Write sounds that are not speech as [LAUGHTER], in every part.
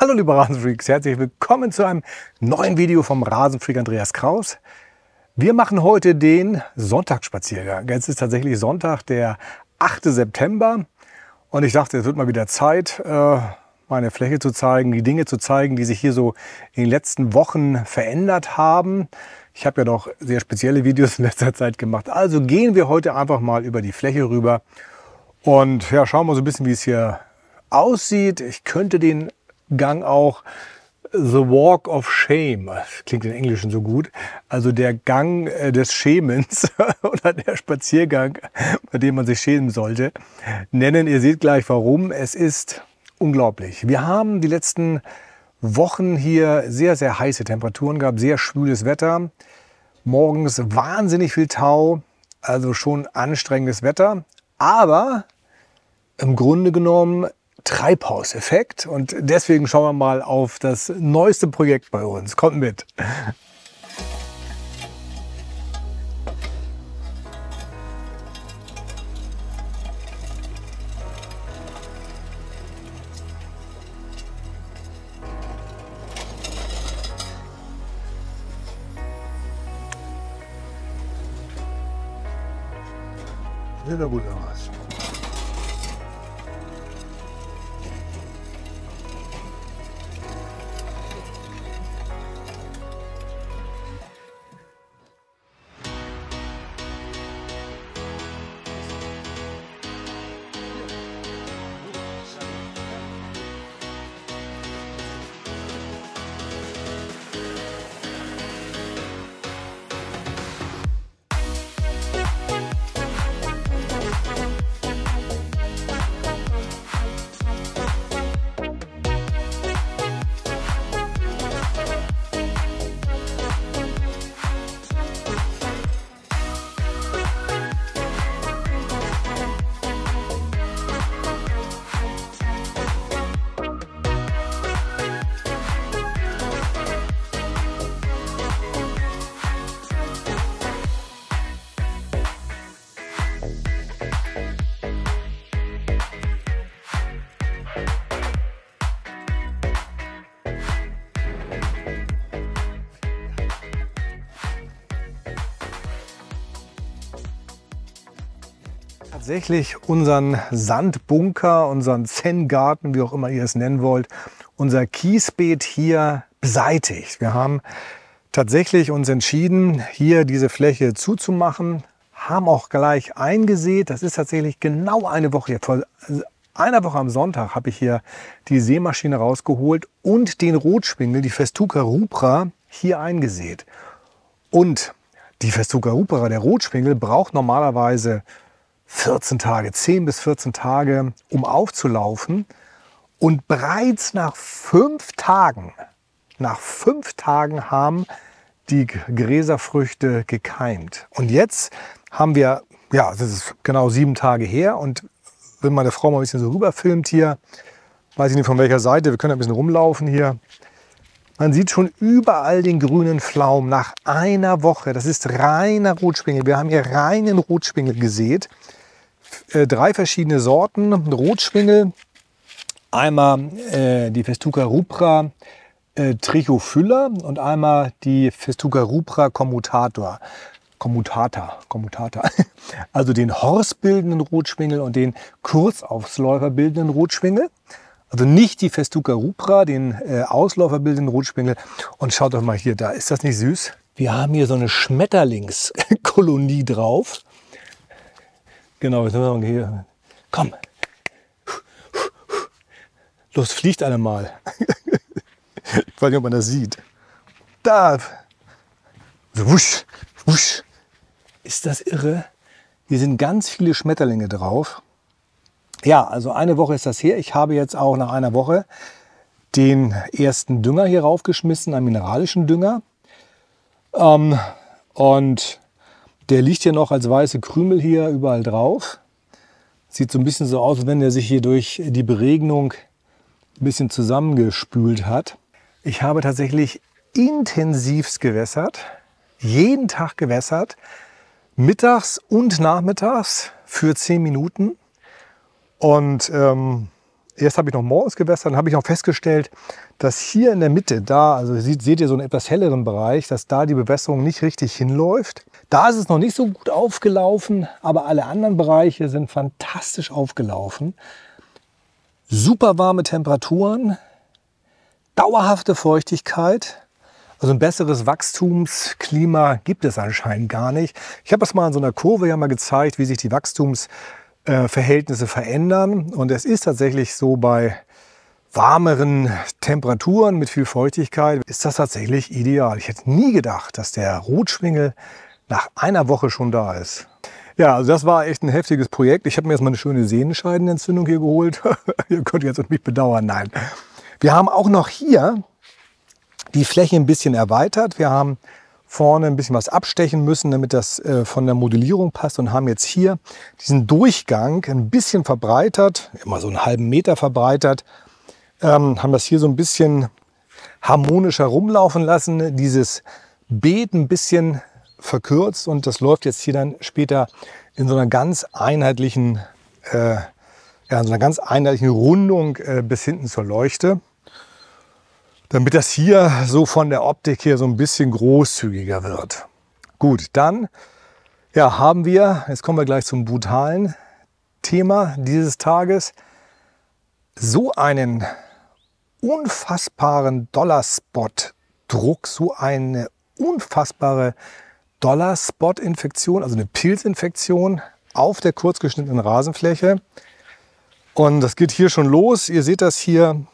Hallo liebe Rasenfreaks, herzlich willkommen zu einem neuen Video vom Rasenfreak Andreas Kraus. Wir machen heute den Sonntagsspaziergang. Jetzt ist tatsächlich Sonntag, der 8. September und ich dachte, es wird mal wieder Zeit, äh, meine Fläche zu zeigen, die Dinge zu zeigen, die sich hier so in den letzten Wochen verändert haben. Ich habe ja doch sehr spezielle Videos in letzter Zeit gemacht. Also gehen wir heute einfach mal über die Fläche rüber und ja, schauen wir so ein bisschen, wie es hier aussieht. Ich könnte den Gang auch The Walk of Shame. Das klingt in Englischen so gut. Also der Gang äh, des Schämens [LAUGHS] oder der Spaziergang, bei dem man sich schämen sollte, nennen. Ihr seht gleich warum. Es ist unglaublich. Wir haben die letzten Wochen hier sehr, sehr heiße Temperaturen gehabt, sehr schwüles Wetter. Morgens wahnsinnig viel Tau, also schon anstrengendes Wetter. Aber im Grunde genommen Treibhauseffekt. Und deswegen schauen wir mal auf das neueste Projekt bei uns. Kommt mit. Sieht ja gut aus. tatsächlich unseren Sandbunker, unseren Zen-Garten, wie auch immer ihr es nennen wollt, unser Kiesbeet hier beseitigt. Wir haben tatsächlich uns entschieden, hier diese Fläche zuzumachen, haben auch gleich eingesät. Das ist tatsächlich genau eine Woche hier. Vor also einer Woche am Sonntag habe ich hier die Seemaschine rausgeholt und den Rotschwingel, die Festuca rupra, hier eingesät. Und die Festuca rupra, der Rotschwingel, braucht normalerweise 14 Tage, 10 bis 14 Tage, um aufzulaufen. Und bereits nach fünf Tagen, nach fünf Tagen haben die Gräserfrüchte gekeimt. Und jetzt haben wir, ja, das ist genau sieben Tage her. Und wenn meine Frau mal ein bisschen so rüberfilmt hier, weiß ich nicht von welcher Seite, wir können ein bisschen rumlaufen hier. Man sieht schon überall den grünen Pflaum nach einer Woche. Das ist reiner Rotspingel. Wir haben hier reinen Rotspingel gesät. Äh, drei verschiedene Sorten Rotschwingel. Einmal äh, die Festuca rupra äh, trichophylla und einmal die Festuca rupra commutator. Kommutata, Kommutata. [LAUGHS] Also den horstbildenden Rotschwingel und den Kurzaufsläufer bildenden Rotschwingel. Also nicht die Festuca rupra, den äh, Ausläufer bildenden Rotschwingel. Und schaut doch mal hier, da ist das nicht süß? Wir haben hier so eine Schmetterlingskolonie drauf. Genau, jetzt haben wir hier. Komm. Los, fliegt alle mal. ich weiß nicht, ob man das sieht. Da. wusch, wusch. Ist das irre? Hier sind ganz viele Schmetterlinge drauf. Ja, also eine Woche ist das her. Ich habe jetzt auch nach einer Woche den ersten Dünger hier raufgeschmissen, einen mineralischen Dünger. Ähm, und der liegt hier noch als weiße Krümel hier überall drauf. Sieht so ein bisschen so aus, als wenn der sich hier durch die Beregnung ein bisschen zusammengespült hat. Ich habe tatsächlich intensivst gewässert, jeden Tag gewässert, mittags und nachmittags für 10 Minuten. Und ähm, erst habe ich noch morgens gewässert, dann habe ich auch festgestellt, dass hier in der Mitte, da, also seht ihr so einen etwas helleren Bereich, dass da die Bewässerung nicht richtig hinläuft. Da ist es noch nicht so gut aufgelaufen, aber alle anderen Bereiche sind fantastisch aufgelaufen. Super warme Temperaturen, dauerhafte Feuchtigkeit. Also ein besseres Wachstumsklima gibt es anscheinend gar nicht. Ich habe das mal in so einer Kurve ja mal gezeigt, wie sich die Wachstums äh, Verhältnisse verändern. Und es ist tatsächlich so bei warmeren Temperaturen mit viel Feuchtigkeit ist das tatsächlich ideal. Ich hätte nie gedacht, dass der Rotschwingel nach einer Woche schon da ist. Ja, also das war echt ein heftiges Projekt. Ich habe mir jetzt mal eine schöne Sehnenscheidenentzündung hier geholt. [LAUGHS] Ihr könnt jetzt mich bedauern. Nein. Wir haben auch noch hier die Fläche ein bisschen erweitert. Wir haben vorne ein bisschen was abstechen müssen, damit das äh, von der Modellierung passt und haben jetzt hier diesen Durchgang ein bisschen verbreitert, immer so einen halben Meter verbreitert, ähm, haben das hier so ein bisschen harmonischer rumlaufen lassen, dieses Beet ein bisschen verkürzt und das läuft jetzt hier dann später in so einer ganz einheitlichen, äh, ja, in so einer ganz einheitlichen Rundung äh, bis hinten zur Leuchte damit das hier so von der Optik her so ein bisschen großzügiger wird. Gut, dann ja, haben wir, jetzt kommen wir gleich zum brutalen Thema dieses Tages, so einen unfassbaren dollar spot druck so eine unfassbare dollar spot infektion also eine Pilzinfektion auf der kurzgeschnittenen Rasenfläche. Und das geht hier schon los. Ihr seht das hier,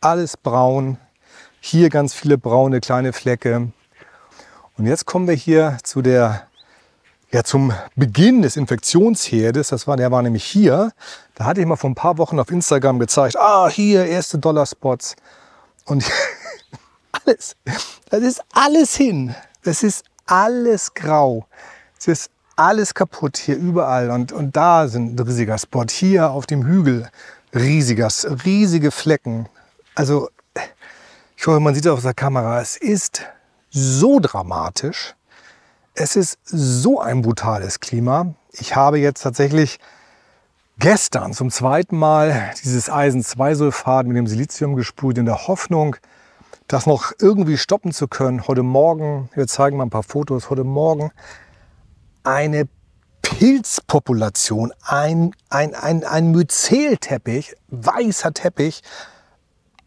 alles braun, hier ganz viele braune kleine Flecke. Und jetzt kommen wir hier zu der, ja, zum Beginn des Infektionsherdes. Das war, der war nämlich hier. Da hatte ich mal vor ein paar Wochen auf Instagram gezeigt, ah, hier erste Dollar-Spots. Und [LAUGHS] alles, das ist alles hin. Das ist alles grau. Es ist alles kaputt hier überall. Und, und da sind ein riesiger Spot. Hier auf dem Hügel riesiges, riesige Flecken. Also ich hoffe, man sieht es auf der Kamera. Es ist so dramatisch. Es ist so ein brutales Klima. Ich habe jetzt tatsächlich gestern zum zweiten Mal dieses Eisen-2-Sulfat mit dem Silizium gesprüht in der Hoffnung, das noch irgendwie stoppen zu können. Heute Morgen, wir zeigen mal ein paar Fotos, heute Morgen eine Pilzpopulation, ein, ein, ein, ein Myzelteppich, weißer Teppich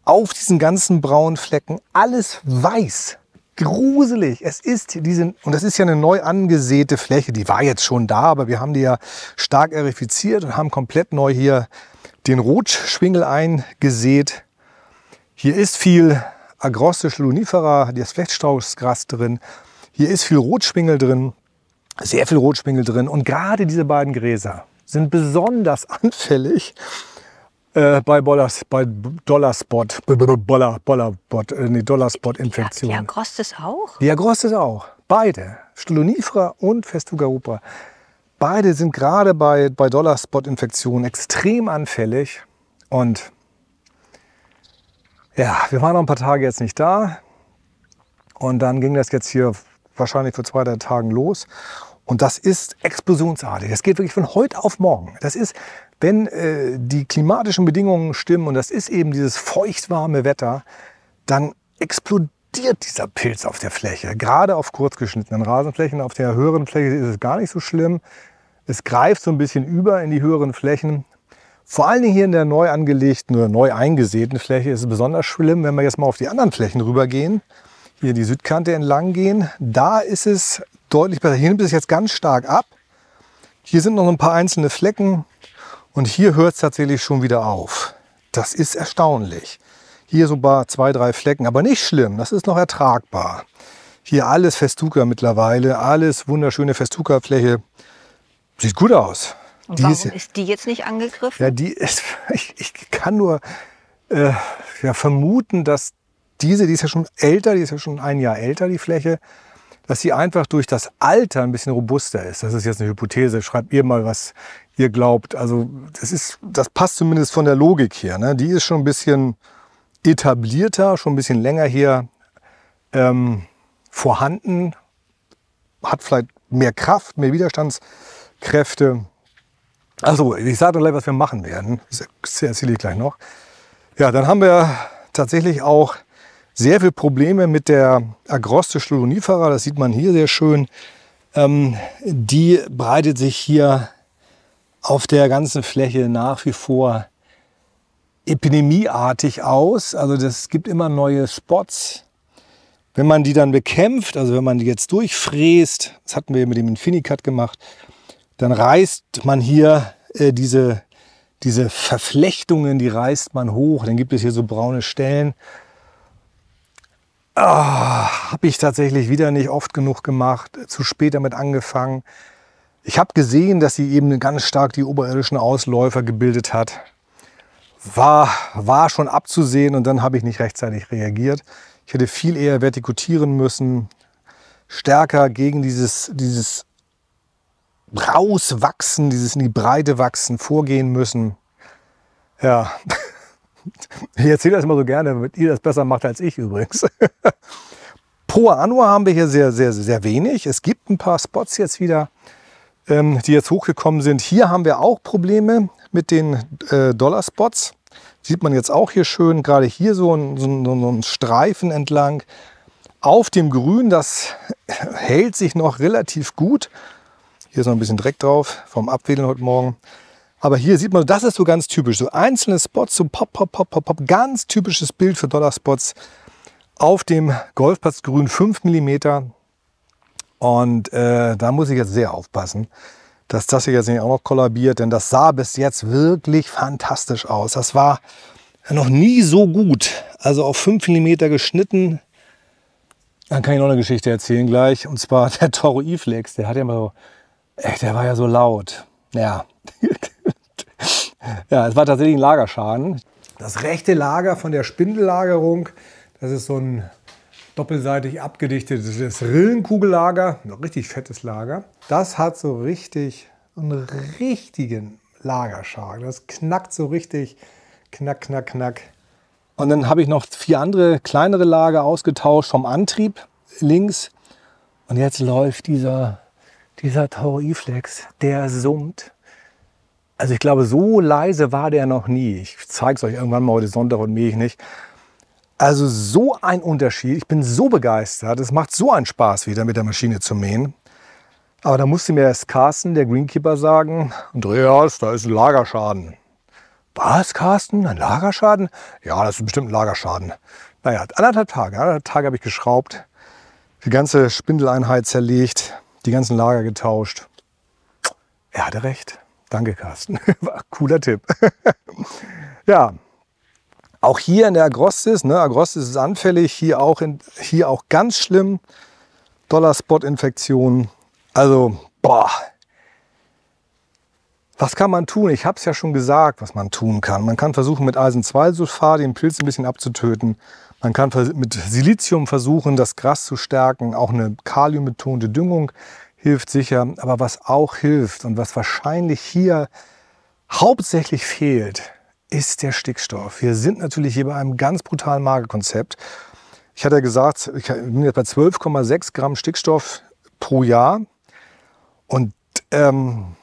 auf diesen ganzen braunen Flecken alles weiß. Gruselig. Es ist diese, und das ist ja eine neu angesäte Fläche, die war jetzt schon da, aber wir haben die ja stark erifiziert und haben komplett neu hier den Rotschwingel eingesät. Hier ist viel Agrosse lunifera, das Flechtstrauchsgras drin. Hier ist viel Rotschwingel drin, sehr viel Rotschwingel drin. Und gerade diese beiden Gräser sind besonders [LAUGHS] anfällig äh, bei, Bollers, bei Dollarspot, Boller, Bollerbot, äh, nee, Dollarspot-Infektion. Diagrostis auch? Diagrostis auch. Beide. Stolonifra und Festugarupra. Beide sind gerade bei, bei Dollarspot-Infektionen extrem anfällig. Und ja, wir waren noch ein paar Tage jetzt nicht da. Und dann ging das jetzt hier wahrscheinlich vor zwei, drei Tagen los. Und das ist explosionsartig. Das geht wirklich von heute auf morgen. Das ist, wenn äh, die klimatischen Bedingungen stimmen und das ist eben dieses feuchtwarme Wetter, dann explodiert dieser Pilz auf der Fläche. Gerade auf kurzgeschnittenen Rasenflächen, auf der höheren Fläche ist es gar nicht so schlimm. Es greift so ein bisschen über in die höheren Flächen. Vor allen Dingen hier in der neu angelegten oder neu eingesäten Fläche ist es besonders schlimm, wenn wir jetzt mal auf die anderen Flächen rübergehen, hier die Südkante entlang gehen. Da ist es deutlich besser. Hier nimmt es jetzt ganz stark ab. Hier sind noch ein paar einzelne Flecken und hier hört es tatsächlich schon wieder auf. Das ist erstaunlich. Hier so paar zwei, drei Flecken, aber nicht schlimm, das ist noch ertragbar. Hier alles Festuka mittlerweile, alles wunderschöne Festuka-Fläche. Sieht gut aus. Und die warum ist, ist, die jetzt nicht angegriffen? Ja, die ist, [LAUGHS] ich, ich kann nur äh, ja, vermuten, dass diese, die ist ja schon älter, die ist ja schon ein Jahr älter, die Fläche, dass sie einfach durch das Alter ein bisschen robuster ist. Das ist jetzt eine Hypothese. Schreibt ihr mal, was ihr glaubt. Also das, ist, das passt zumindest von der Logik her. Ne? Die ist schon ein bisschen etablierter, schon ein bisschen länger hier ähm, vorhanden, hat vielleicht mehr Kraft, mehr Widerstandskräfte. Also ich sage doch gleich, was wir machen werden. Das erzähle ich gleich noch. Ja, dann haben wir tatsächlich auch sehr viele Probleme mit der Agroste stolonifera, das sieht man hier sehr schön. Ähm, die breitet sich hier auf der ganzen Fläche nach wie vor epidemieartig aus. Also es gibt immer neue Spots. Wenn man die dann bekämpft, also wenn man die jetzt durchfräst, das hatten wir mit dem Infinicut gemacht, dann reißt man hier äh, diese, diese Verflechtungen, die reißt man hoch. Dann gibt es hier so braune Stellen. Oh, ah, habe ich tatsächlich wieder nicht oft genug gemacht, zu spät damit angefangen. Ich habe gesehen, dass sie eben ganz stark die oberirdischen Ausläufer gebildet hat. War, war schon abzusehen und dann habe ich nicht rechtzeitig reagiert. Ich hätte viel eher vertikutieren müssen, stärker gegen dieses, dieses Rauswachsen, dieses in die Breite wachsen vorgehen müssen. Ja, [LAUGHS] [LAUGHS] Ich erzähle das immer so gerne, damit ihr das besser macht als ich übrigens. [LAUGHS] Poa Anua haben wir hier sehr, sehr, sehr wenig. Es gibt ein paar Spots jetzt wieder, ähm, die jetzt hochgekommen sind. Hier haben wir auch Probleme mit den äh, Dollar-Spots. Sieht man jetzt auch hier schön, gerade hier so ein, so, ein, so ein Streifen entlang. Auf dem Grün, das [LAUGHS] hält sich noch relativ gut. Hier ist noch ein bisschen Dreck drauf vom Abwedeln heute Morgen. Aber hier sieht man, das ist so ganz typisch. So einzelne Spots, so pop, pop, pop, pop, pop. Ganz typisches Bild für Dollarspots auf dem Golfplatz grün 5 mm. Und äh, da muss ich jetzt sehr aufpassen, dass das hier jetzt nicht auch noch kollabiert. Denn das sah bis jetzt wirklich fantastisch aus. Das war noch nie so gut. Also auf 5 mm geschnitten. Dann kann ich noch eine Geschichte erzählen gleich. Und zwar [LAUGHS] der Toro E-Flex, der hat ja mal so, echt, der war ja so laut. Ja, [LAUGHS] Ja, es war tatsächlich ein Lagerschaden. Das rechte Lager von der Spindellagerung, das ist so ein doppelseitig abgedichtetes Rillenkugellager, ein richtig fettes Lager. Das hat so richtig einen richtigen Lagerschaden. Das knackt so richtig, knack, knack, knack. Und dann habe ich noch vier andere kleinere Lager ausgetauscht vom Antrieb links. Und jetzt läuft dieser, dieser Tauro E-Flex, der summt also ich glaube, so leise war der noch nie. Ich zeige es euch irgendwann mal heute Sonntag und mich nicht. Also so ein Unterschied. Ich bin so begeistert. Es macht so einen Spaß, wieder mit der Maschine zu mähen. Aber da musste mir erst Carsten, der Greenkeeper, sagen, Andreas, da ist ein Lagerschaden. Was, Carsten? Ein Lagerschaden? Ja, das ist bestimmt ein Lagerschaden. Naja, anderthalb Tage. Anderthalb Tage habe ich geschraubt, die ganze Spindeleinheit zerlegt, die ganzen Lager getauscht. Er hatte recht. Danke, Carsten. [LAUGHS] Cooler Tipp. [LAUGHS] ja, auch hier in der Agrostis, ne, Agrostis ist anfällig, hier auch, in, hier auch ganz schlimm. dollar spot infektionen Also, boah. Was kann man tun? Ich habe es ja schon gesagt, was man tun kann. Man kann versuchen, mit Eisen-2-Sulfat den Pilz ein bisschen abzutöten. Man kann mit Silizium versuchen, das Gras zu stärken. Auch eine kaliumbetonte Düngung hilft sicher. Aber was auch hilft und was wahrscheinlich hier hauptsächlich fehlt, ist der Stickstoff. Wir sind natürlich hier bei einem ganz brutalen Magerkonzept. Ich hatte ja gesagt, ich bin jetzt bei 12,6 Gramm Stickstoff pro Jahr. Und ähm,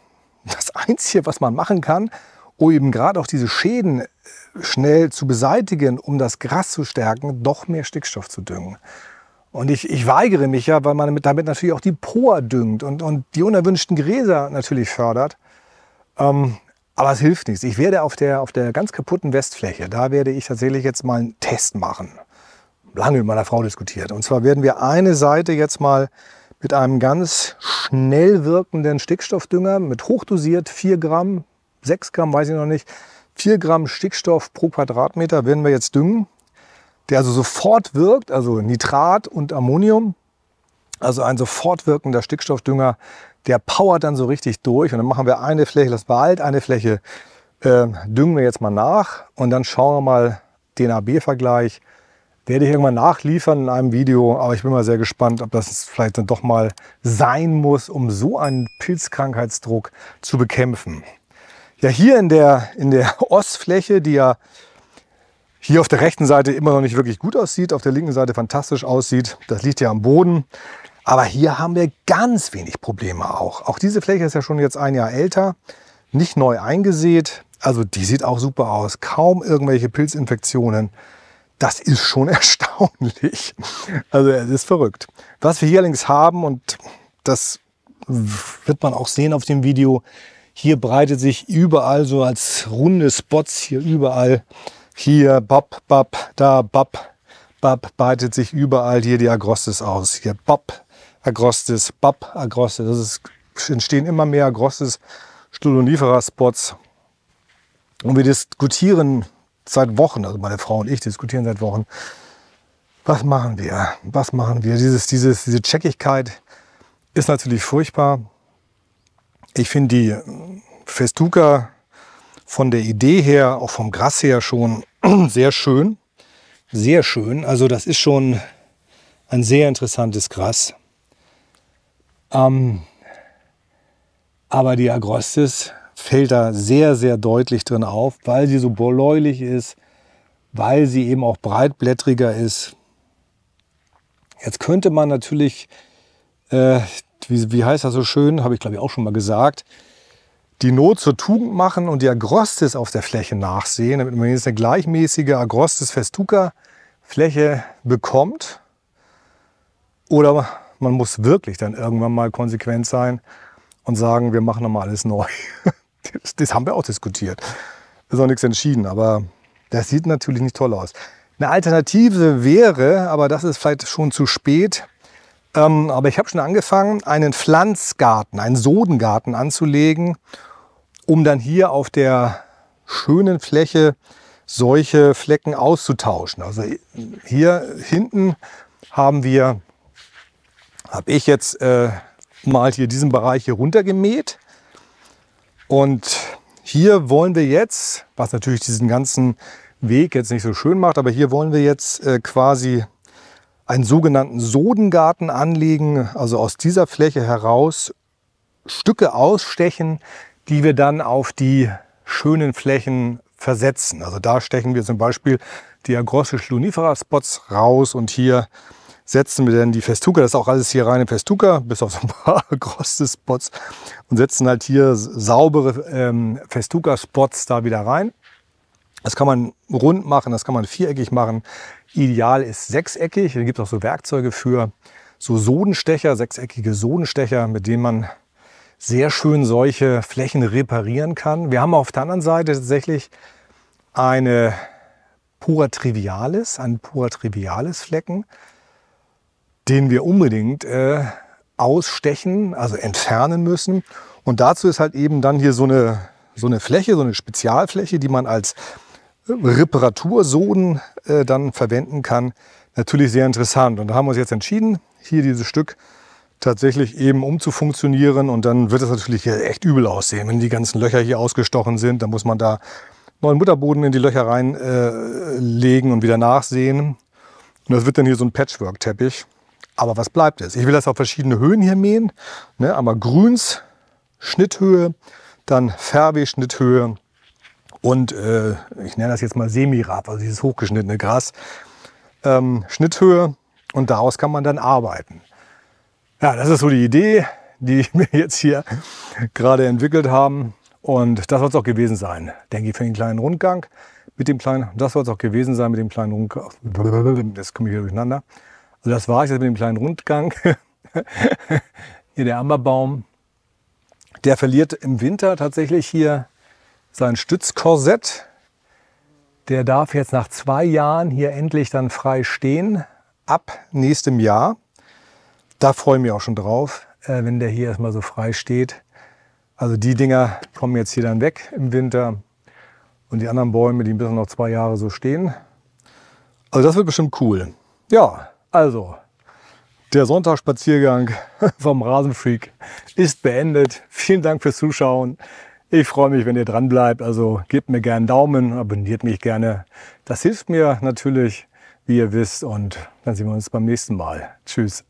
das Einzige, was man machen kann, um eben gerade auch diese Schäden äh, schnell zu beseitigen, um das Gras zu stärken, doch mehr Stickstoff zu düngen. Und ich, ich weigere mich ja, weil man damit natürlich auch die Poa düngt und, und die unerwünschten Gräser natürlich fördert. Ähm, aber es hilft nichts. Ich werde auf der, auf der ganz kaputten Westfläche, da werde ich tatsächlich jetzt mal einen Test machen. Lange mit meiner Frau diskutiert. Und zwar werden wir eine Seite jetzt mal mit einem ganz schnell wirkenden Stickstoffdünger mit hochdosiert 4 Gramm, 6 Gramm, weiß ich noch nicht, 4 Gramm Stickstoff pro Quadratmeter werden wir jetzt düngen der also sofort wirkt, also Nitrat und Ammonium, also ein sofort wirkender Stickstoffdünger, der powert dann so richtig durch. Und dann machen wir eine Fläche, das Wald, halt eine Fläche äh, düngen wir jetzt mal nach und dann schauen wir mal den AB-Vergleich. Werde ich irgendwann nachliefern in einem Video, aber ich bin mal sehr gespannt, ob das vielleicht dann doch mal sein muss, um so einen Pilzkrankheitsdruck zu bekämpfen. Ja, hier in der, in der [LAUGHS] Ostfläche, die ja hier auf der rechten Seite immer noch nicht wirklich gut aussieht, auf der linken Seite fantastisch aussieht. Das liegt ja am Boden. Aber hier haben wir ganz wenig Probleme auch. Auch diese Fläche ist ja schon jetzt ein Jahr älter, nicht neu eingesät. Also die sieht auch super aus. Kaum irgendwelche Pilzinfektionen. Das ist schon [LAUGHS] erstaunlich. Also es ist verrückt. Was wir hier links haben, und das wird man auch sehen auf dem Video, hier breitet sich überall so als runde Spots hier überall hier bop, bop, da bop, bop breitet sich überall hier die Agrostis aus. Hier bop, Agrostis, bop, Agrostis. Es entstehen immer mehr Agrostis, Stolonifera-Spots. Und wir diskutieren seit Wochen, also meine Frau und ich diskutieren seit Wochen, was machen wir? Was machen wir? Dieses, dieses, diese Checkigkeit ist natürlich furchtbar. Ich finde die Festuca von der Idee her, auch vom Gras her schon [CLEARS THROAT] sehr schön. Sehr schön. Also das ist schon ein sehr interessantes Gras. Ähm, aber die Agrostis fällt da sehr, sehr deutlich drin auf, weil sie so bläulich ist, weil sie eben auch breitblättriger ist. Jetzt könnte man natürlich, äh, wie, wie heißt das so schön, habe ich glaube ich auch schon mal gesagt, die Not zur Tugend machen und die Agrostis auf der Fläche nachsehen, damit man jetzt eine gleichmäßige Agrostis festuca Fläche bekommt. Oder man muss wirklich dann irgendwann mal konsequent sein und sagen, wir machen nochmal alles neu. [LAUGHS] Das, das, haben wir auch diskutiert. Ist auch nichts entschieden, aber das sieht natürlich nicht toll aus. Eine Alternative wäre, aber das ist vielleicht schon zu spät, ähm, aber ich habe schon angefangen, einen Pflanzgarten, einen Sodengarten anzulegen um dann hier auf der schönen Fläche solche Flecken auszutauschen. Also hier hinten haben wir, habe ich jetzt äh, mal hier diesen Bereich hier runter gemäht. Und hier wollen wir jetzt, was natürlich diesen ganzen Weg jetzt nicht so schön macht, aber hier wollen wir jetzt äh, quasi einen sogenannten Sodengarten anlegen, also aus dieser Fläche heraus Stücke ausstechen, die wir dann auf die schönen Flächen versetzen. Also da stechen wir zum Beispiel die Agrosse Schlunifera Spots raus und hier setzen wir dann die Festuca, das ist auch alles hier reine Festuca, bis auf so ein paar Agrossis [LAUGHS] Spots und setzen halt hier saubere ähm, Festuca Spots da wieder rein. Das kann man rund machen, das kann man viereckig machen. Ideal ist sechseckig. Da gibt es auch so Werkzeuge für so Sodenstecher, sechseckige Sodenstecher, mit denen man sehr schön solche Flächen reparieren kann. Wir haben auf der anderen Seite tatsächlich eine pura Trivialis, einen pura Trivialis Flecken, den wir unbedingt äh, ausstechen, also entfernen müssen. Und dazu ist halt eben dann hier so eine, so eine Fläche, so eine Spezialfläche, die man als Reparatursoden äh, dann verwenden kann, natürlich sehr interessant. Und da haben wir uns jetzt entschieden, hier dieses Stück tatsächlich eben umzufunktionieren. Und dann wird es natürlich hier echt übel aussehen, wenn die ganzen Löcher hier ausgestochen sind. Dann muss man da neuen Mutterboden in die Löcher reinlegen äh, und wieder nachsehen. Und das wird dann hier so ein Patchwork-Teppich. Aber was bleibt es? Ich will das auf verschiedene Höhen hier mähen. Ne? Einmal Grüns, Schnitthöhe, dann Färbweg-Schnitthöhe und äh, ich nenne das jetzt mal Semirab, also dieses hochgeschnittene Gras. Ähm, Schnitthöhe und daraus kann man dann arbeiten. Ja, das ist so die Idee, die [LAUGHS] wir jetzt hier gerade entwickelt haben. Und das soll es auch gewesen sein, denke ich, für den kleinen Rundgang. Mit dem kleinen, das soll es auch gewesen sein mit dem kleinen Rundgang. Jetzt [LAUGHS] komme ich wieder durcheinander. Also das war es jetzt mit dem kleinen Rundgang. [LAUGHS] hier der Amberbaum. Der verliert im Winter tatsächlich hier sein Stützkorsett. Der darf jetzt nach zwei Jahren hier endlich dann frei stehen, ab nächstem Jahr da freue ich mich auch schon drauf, äh, wenn der hier erstmal so frei steht. Also die Dinger kommen jetzt hier dann weg im Winter. Und die anderen Bäume, die müssen noch zwei Jahre so stehen. Also das wird bestimmt cool. Ja, also der Sonntagsspaziergang [LAUGHS] vom Rasenfreak ist beendet. Vielen Dank fürs Zuschauen. Ich freue mich, wenn ihr dran bleibt. Also gebt mir gerne einen Daumen, abonniert mich gerne. Das hilft mir natürlich, wie ihr wisst. Und dann sehen wir uns beim nächsten Mal. Tschüss.